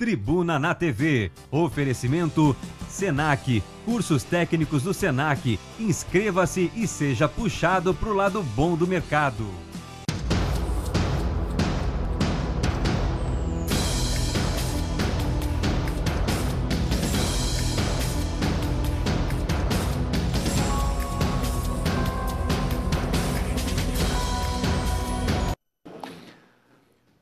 Tribuna na TV. Oferecimento Senac. Cursos técnicos do Senac. Inscreva-se e seja puxado para o lado bom do mercado.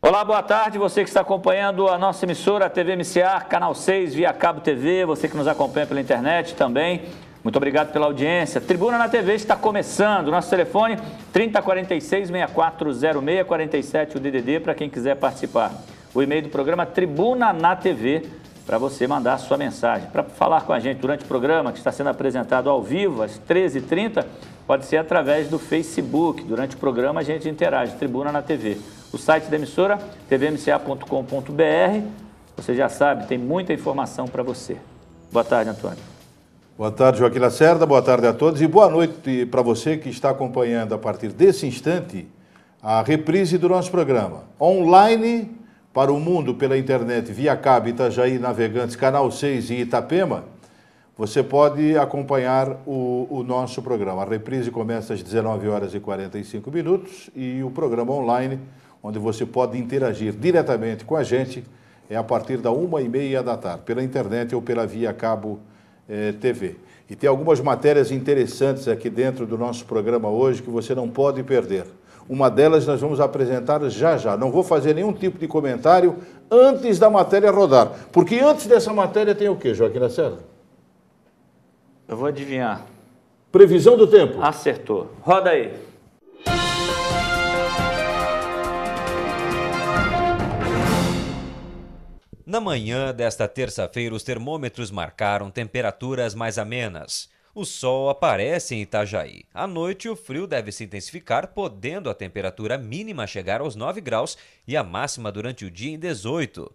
Olá, boa tarde. Você que está acompanhando a nossa emissora TV MCA, Canal 6, via Cabo TV, você que nos acompanha pela internet também. Muito obrigado pela audiência. Tribuna na TV está começando. Nosso telefone 3046-6406-47, o DDD, para quem quiser participar. O e-mail do programa Tribuna na TV, para você mandar a sua mensagem. Para falar com a gente durante o programa, que está sendo apresentado ao vivo, às 13h30, pode ser através do Facebook. Durante o programa, a gente interage. Tribuna na TV. O site da emissora, tvmca.com.br. Você já sabe, tem muita informação para você. Boa tarde, Antônio. Boa tarde, Joaquim Lacerda. Boa tarde a todos e boa noite para você que está acompanhando a partir desse instante a reprise do nosso programa. Online para o mundo pela internet via Cabo Itajaí Navegantes, Canal 6 e Itapema, você pode acompanhar o, o, nosso programa. A reprise começa às 19 horas e 45 minutos e o programa online onde você pode interagir diretamente com a gente, é a partir da uma e meia da tarde, pela internet ou pela via cabo eh, TV. E tem algumas matérias interessantes aqui dentro do nosso programa hoje que você não pode perder. Uma delas nós vamos apresentar já já. Não vou fazer nenhum tipo de comentário antes da matéria rodar. Porque antes dessa matéria tem o quê, Joaquim Lacerda? Eu vou adivinhar. Previsão do tempo. Acertou. Roda aí. Na manhã desta terça-feira, os termômetros marcaram temperaturas mais amenas. O sol aparece em Itajaí. À noite, o frio deve se intensificar, podendo a temperatura mínima chegar aos 9 graus e a máxima durante o dia em 18.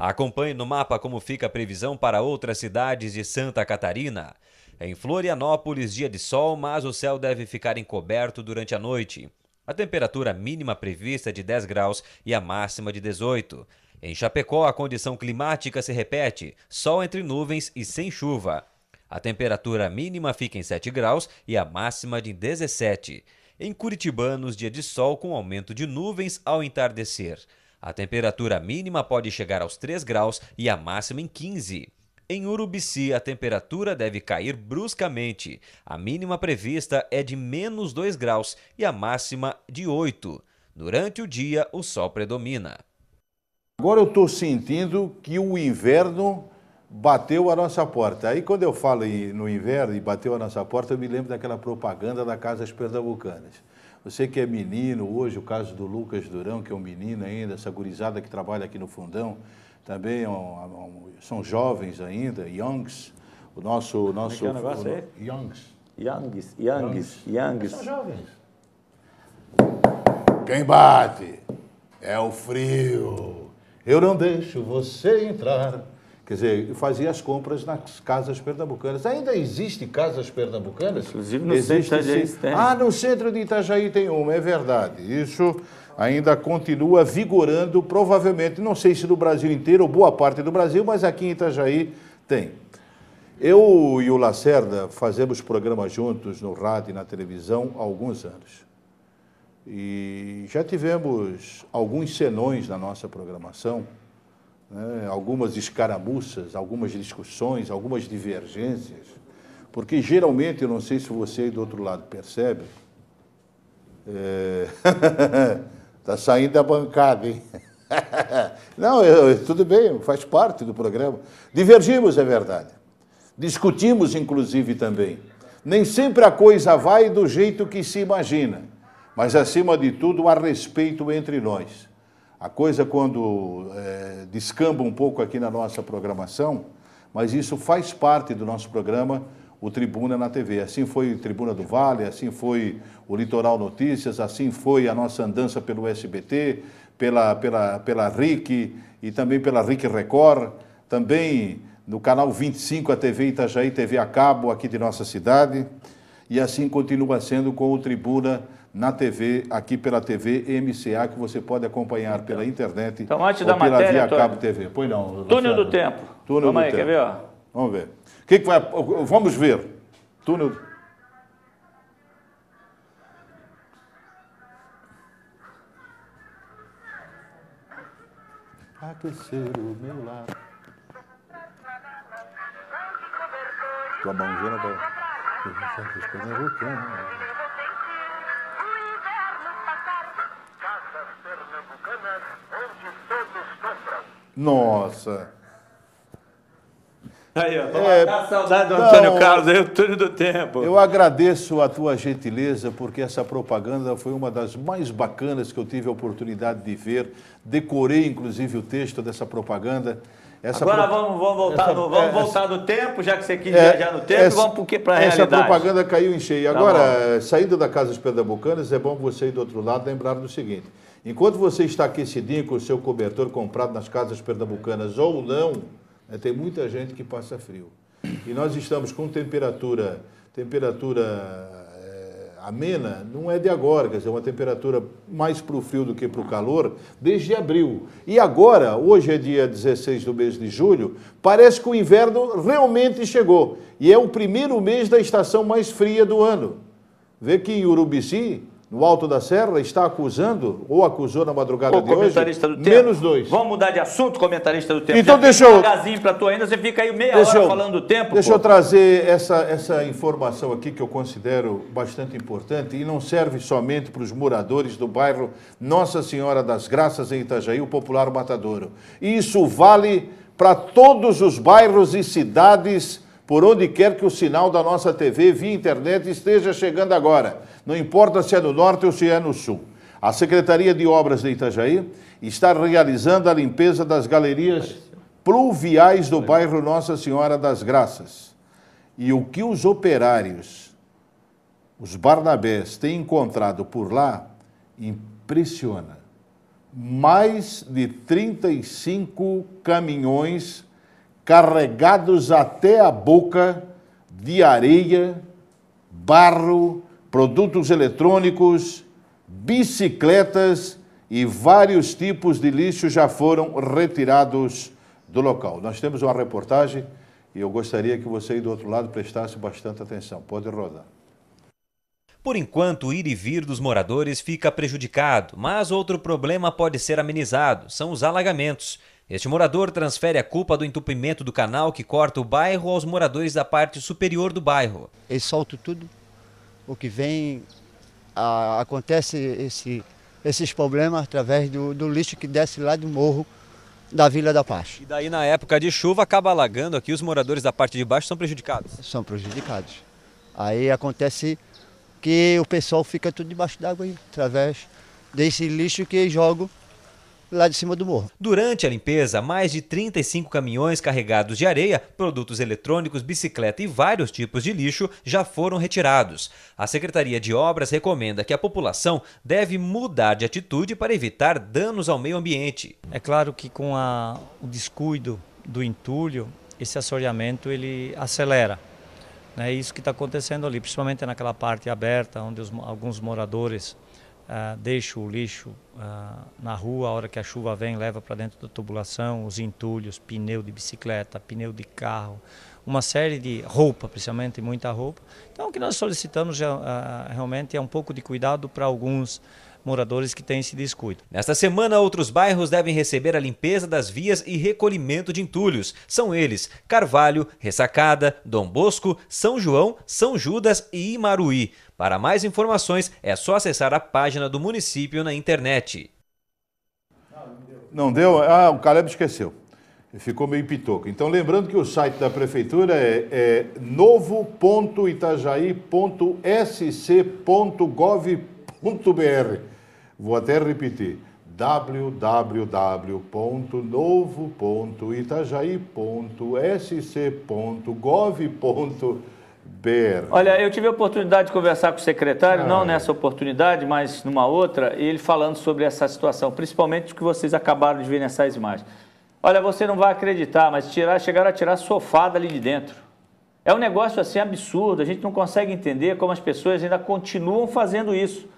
Acompanhe no mapa como fica a previsão para outras cidades de Santa Catarina. Em Florianópolis, dia de sol, mas o céu deve ficar encoberto durante a noite. A temperatura mínima prevista é de 10 graus e a máxima de 18. Em Chapecó, a condição climática se repete: sol entre nuvens e sem chuva. A temperatura mínima fica em 7 graus e a máxima de 17. Em Curitibanos, dia de sol com aumento de nuvens ao entardecer. A temperatura mínima pode chegar aos 3 graus e a máxima em 15. Em Urubici, a temperatura deve cair bruscamente. A mínima prevista é de menos 2 graus e a máxima de 8. Durante o dia, o sol predomina. Agora eu estou sentindo que o inverno bateu a nossa porta. Aí quando eu falo no inverno e bateu a nossa porta, eu me lembro daquela propaganda da Casas Pernambucanas. Você que é menino hoje, o caso do Lucas Durão, que é um menino ainda, essa gurizada que trabalha aqui no Fundão, também é um, é um, são jovens ainda, youngs. O nosso... O nosso Como é que é o negócio o, aí? Youngs. Youngs, youngs, youngs. São jovens. Quem bate é o frio. Eu não deixo você entrar. Quer dizer, fazia as compras nas casas pernambucanas. Ainda existe casas pernambucanas? Inclusive no existe, centro de Itajaí tem. Ah, no centro de Itajaí tem uma, é verdade. Isso ainda continua vigorando, provavelmente, não sei se no Brasil inteiro ou boa parte do Brasil, mas aqui em Itajaí tem. Eu e o Lacerda fazemos programas juntos no rádio e na televisão há alguns anos. E já tivemos alguns senões na nossa programação, né, algumas escaramuças, algumas discussões, algumas divergências, porque geralmente, eu não sei se você aí do outro lado percebe, está é... Tá saindo da bancada, hein? não, eu, tudo bem, faz parte do programa. Divergimos, é verdade. Discutimos, inclusive, também. Nem sempre a coisa vai do jeito que se imagina mas acima de tudo há respeito entre nós. A coisa quando é, descamba um pouco aqui na nossa programação, mas isso faz parte do nosso programa, o Tribuna na TV. Assim foi o Tribuna do Vale, assim foi o Litoral Notícias, assim foi a nossa andança pelo SBT, pela, pela, pela RIC e também pela RIC Record, também no canal 25 a TV Itajaí, TV a cabo aqui de nossa cidade, e assim continua sendo com o Tribuna na TV, aqui pela TV MCA, que você pode acompanhar então. pela internet então, antes da matéria, via Antônio, Cabo TV. Pois não, Túnel do Tempo. Túnel Vamos do aí, tempo. quer ver? Ó. Vamos ver. Que que vai, vamos ver. Túnel... Aquecer o meu lar. Tua mãozinha vai... Nossa. Aí, ó, é, a saudade do Antônio Carlos, aí o túnel do tempo. Eu agradeço a tua gentileza, porque essa propaganda foi uma das mais bacanas que eu tive a oportunidade de ver. Decorei, inclusive, o texto dessa propaganda. Essa Agora pro... vamos, vamos, voltar, essa, no, vamos é, voltar no tempo, já que você quis é, viajar no tempo, essa, vamos para a realidade. Essa propaganda caiu em cheio. Tá Agora, tá saindo da Casa dos Pernambucanos, é bom você ir do outro lado lembrar do seguinte. Enquanto você está aquecidinho com o seu cobertor comprado nas casas pernambucanas ou não, né, tem muita gente que passa frio. E nós estamos com temperatura, temperatura é, amena, não é de agora, quer dizer, uma temperatura mais para o frio do que para o calor, desde abril. E agora, hoje é dia 16 do mês de julho, parece que o inverno realmente chegou. E é o primeiro mês da estação mais fria do ano. Vê que em Urubici, no alto da serra, está acusando, ou acusou na madrugada Ô, de hoje, do tempo. menos dois. Vamos mudar de assunto, comentarista do tempo. Então Já deixa eu... Um para tu ainda, você fica aí meia deixa hora eu... falando do tempo. Deixa pô. eu trazer essa, essa informação aqui que eu considero bastante importante e não serve somente para os moradores do bairro Nossa Senhora das Graças, em Itajaí, o popular Matadouro. Isso vale para todos os bairros e cidades por onde quer que o sinal da nossa TV via internet esteja chegando agora, não importa se é no norte ou se é no sul. A Secretaria de Obras de Itajaí está realizando a limpeza das galerias pluviais do bairro Nossa Senhora das Graças. E o que os operários, os barnabés, têm encontrado por lá impressiona. Mais de 35 caminhões carregados até a boca de areia, barro, produtos eletrônicos, bicicletas e vários tipos de lixo já foram retirados do local. Nós temos uma reportagem e eu gostaria que você aí do outro lado prestasse bastante atenção. Pode rodar. Por enquanto, o ir e vir dos moradores fica prejudicado, mas outro problema pode ser amenizado: são os alagamentos. Este morador transfere a culpa do entupimento do canal que corta o bairro aos moradores da parte superior do bairro. Eles soltam tudo, o que vem, a, acontece esse, esses problemas através do, do lixo que desce lá do morro da Vila da Paz. E daí na época de chuva acaba alagando aqui, os moradores da parte de baixo são prejudicados? São prejudicados. Aí acontece que o pessoal fica tudo debaixo d'água através desse lixo que jogam lá de cima do morro. Durante a limpeza, mais de 35 caminhões carregados de areia, produtos eletrônicos, bicicleta e vários tipos de lixo já foram retirados. A Secretaria de Obras recomenda que a população deve mudar de atitude para evitar danos ao meio ambiente. É claro que com a, o descuido do entulho, esse assoreamento ele acelera. Né? É isso que está acontecendo ali, principalmente naquela parte aberta, onde os, alguns moradores ah, deixa o lixo ah, na rua, a hora que a chuva vem, leva para dentro da tubulação, os entulhos, pneu de bicicleta, pneu de carro, uma série de roupa, principalmente muita roupa. Então, o que nós solicitamos ah, realmente é um pouco de cuidado para alguns moradores que têm esse descuido. Nesta semana, outros bairros devem receber a limpeza das vias e recolhimento de entulhos. São eles Carvalho, Ressacada, Dom Bosco, São João, São Judas e Imaruí. Para mais informações, é só acessar a página do município na internet. Não deu? Ah, o Caleb esqueceu. Ficou meio pitoco. Então, lembrando que o site da prefeitura é, é novo.itajaí.sc.gov.br br Vou até repetir: www.novo.itajaí.sc.gov.br. Olha, eu tive a oportunidade de conversar com o secretário, ah, não nessa oportunidade, mas numa outra, e ele falando sobre essa situação, principalmente o que vocês acabaram de ver nessas imagens. Olha, você não vai acreditar, mas tirar, chegaram a tirar sofá ali de dentro. É um negócio assim absurdo, a gente não consegue entender como as pessoas ainda continuam fazendo isso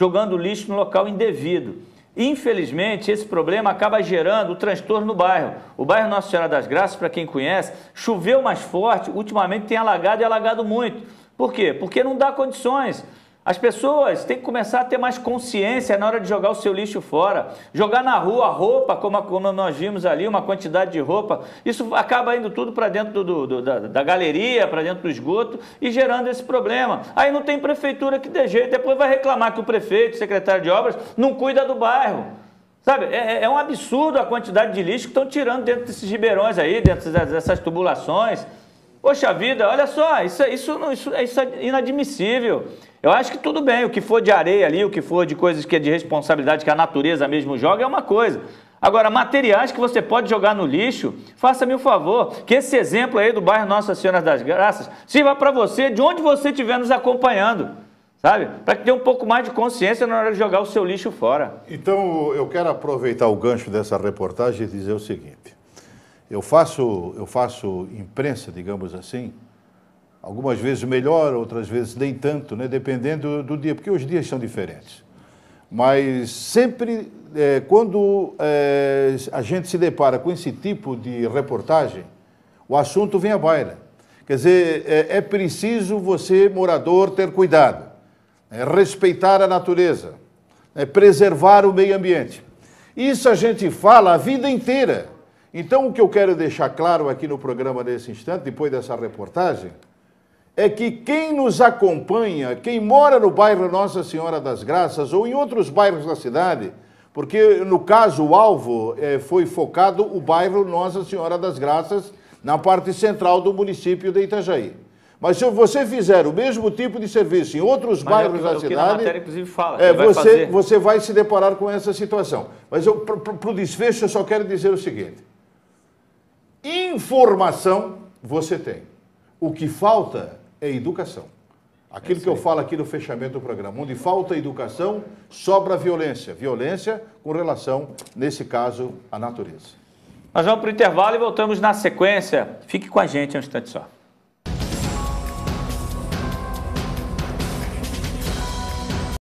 jogando lixo no local indevido. Infelizmente, esse problema acaba gerando o transtorno no bairro. O bairro Nossa Senhora das Graças, para quem conhece, choveu mais forte, ultimamente tem alagado e alagado muito. Por quê? Porque não dá condições. As pessoas têm que começar a ter mais consciência na hora de jogar o seu lixo fora. Jogar na rua roupa, como, como nós vimos ali, uma quantidade de roupa. Isso acaba indo tudo para dentro do, do, da, da, galeria, para dentro do esgoto e gerando esse problema. Aí não tem prefeitura que dê jeito. Depois vai reclamar que o prefeito, secretário de obras, não cuida do bairro. Sabe, é, é, é um absurdo a quantidade de lixo que estão tirando dentro desses ribeirões aí, dentro dessas tubulações. Poxa vida, olha só, isso, é, isso, isso, é, isso é inadmissível. Eu acho que tudo bem, o que for de areia ali, o que for de coisas que é de responsabilidade que a natureza mesmo joga é uma coisa. Agora, materiais que você pode jogar no lixo, faça-me o um favor, que esse exemplo aí do bairro Nossa Senhora das Graças sirva para você, de onde você estiver nos acompanhando, sabe? Para que tenha um pouco mais de consciência na hora de jogar o seu lixo fora. Então, eu quero aproveitar o gancho dessa reportagem e dizer o seguinte. Eu faço, eu faço imprensa, digamos assim, Algumas vezes melhor, outras vezes nem tanto, né? dependendo do dia, porque os dias são diferentes. Mas sempre, é, quando é, a gente se depara com esse tipo de reportagem, o assunto vem à baila. Quer dizer, é, é preciso você, morador, ter cuidado, né? respeitar a natureza, né? preservar o meio ambiente. Isso a gente fala a vida inteira. Então, o que eu quero deixar claro aqui no programa nesse instante, depois dessa reportagem, é que quem nos acompanha, quem mora no bairro Nossa Senhora das Graças ou em outros bairros da cidade, porque no caso o alvo é, foi focado o bairro Nossa Senhora das Graças, na parte central do município de Itajaí. Mas se você fizer o mesmo tipo de serviço em outros Mas é bairros é o que, da o que cidade. na matéria, inclusive, fala, é, vai você, fazer. você vai se deparar com essa situação. Mas para o desfecho, eu só quero dizer o seguinte: informação você tem. O que falta é educação. Aquilo é que eu falo aqui no fechamento do programa. Onde falta educação, sobra violência. Violência com relação, nesse caso, à natureza. Nós vamos para o intervalo e voltamos na sequência. Fique com a gente um instante só.